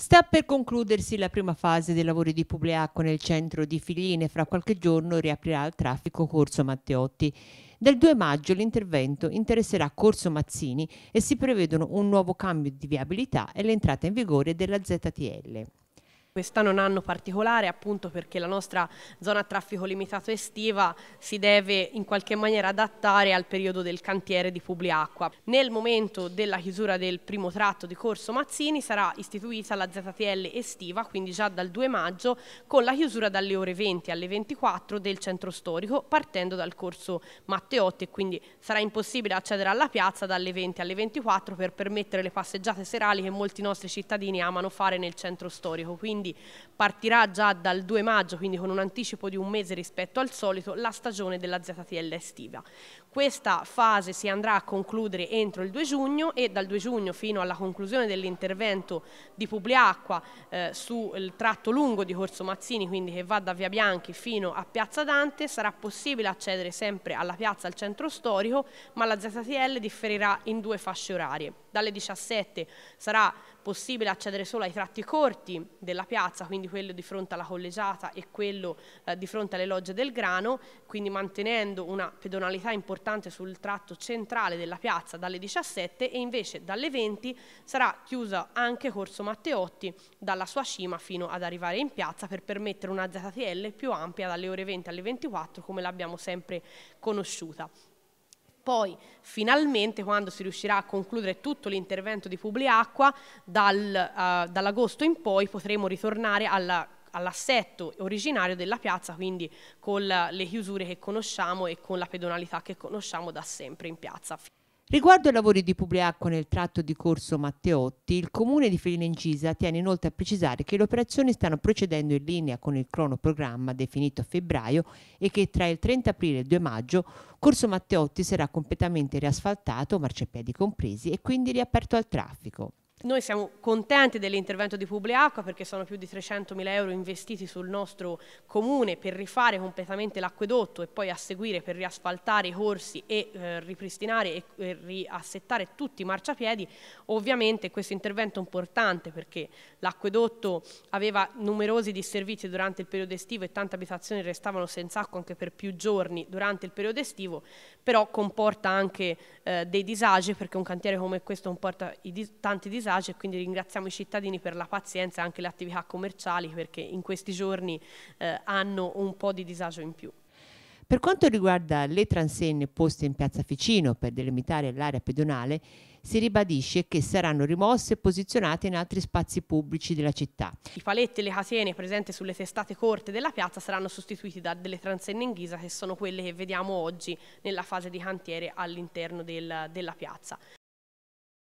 Sta per concludersi la prima fase dei lavori di Publiacqua nel centro di Filine. Fra qualche giorno riaprirà il traffico Corso Matteotti. Dal 2 maggio l'intervento interesserà Corso Mazzini e si prevedono un nuovo cambio di viabilità e l'entrata in vigore della ZTL quest'anno un anno particolare appunto perché la nostra zona a traffico limitato estiva si deve in qualche maniera adattare al periodo del cantiere di Publiacqua. Nel momento della chiusura del primo tratto di Corso Mazzini sarà istituita la ZTL estiva, quindi già dal 2 maggio, con la chiusura dalle ore 20 alle 24 del centro storico, partendo dal Corso Matteotti e quindi sarà impossibile accedere alla piazza dalle 20 alle 24 per permettere le passeggiate serali che molti nostri cittadini amano fare nel centro storico. Quindi quindi partirà già dal 2 maggio, quindi con un anticipo di un mese rispetto al solito, la stagione della ZTL estiva. Questa fase si andrà a concludere entro il 2 giugno e dal 2 giugno fino alla conclusione dell'intervento di Publiacqua eh, sul tratto lungo di Corso Mazzini, quindi che va da Via Bianchi fino a Piazza Dante, sarà possibile accedere sempre alla piazza al centro storico, ma la ZTL differirà in due fasce orarie. Dalle 17 sarà possibile accedere solo ai tratti corti della piazza, quindi quello di fronte alla collegiata e quello eh, di fronte alle logge del grano, quindi mantenendo una pedonalità importante importante sul tratto centrale della piazza dalle 17 e invece dalle 20 sarà chiusa anche Corso Matteotti dalla sua cima fino ad arrivare in piazza per permettere una ZTL più ampia dalle ore 20 alle 24 come l'abbiamo sempre conosciuta poi finalmente quando si riuscirà a concludere tutto l'intervento di Publiacqua dal, uh, dall'agosto in poi potremo ritornare alla all'assetto originario della piazza, quindi con le chiusure che conosciamo e con la pedonalità che conosciamo da sempre in piazza. Riguardo ai lavori di Publiacqua nel tratto di Corso Matteotti, il comune di Felina Incisa tiene inoltre a precisare che le operazioni stanno procedendo in linea con il cronoprogramma definito a febbraio e che tra il 30 aprile e il 2 maggio Corso Matteotti sarà completamente riasfaltato, marciapiedi compresi, e quindi riaperto al traffico. Noi siamo contenti dell'intervento di Publiacqua perché sono più di 300.000 euro investiti sul nostro comune per rifare completamente l'acquedotto e poi a seguire per riasfaltare i corsi e eh, ripristinare e, e riassettare tutti i marciapiedi. Ovviamente questo intervento è importante perché l'acquedotto aveva numerosi disservizi durante il periodo estivo e tante abitazioni restavano senza acqua anche per più giorni durante il periodo estivo, però comporta anche eh, dei disagi perché un cantiere come questo comporta i dis tanti disagi disagio e quindi ringraziamo i cittadini per la pazienza e anche le attività commerciali perché in questi giorni eh, hanno un po' di disagio in più. Per quanto riguarda le transenne poste in piazza Ficino per delimitare l'area pedonale, si ribadisce che saranno rimosse e posizionate in altri spazi pubblici della città. I paletti e le catene presenti sulle testate corte della piazza saranno sostituiti da delle transenne in ghisa che sono quelle che vediamo oggi nella fase di cantiere all'interno del, della piazza.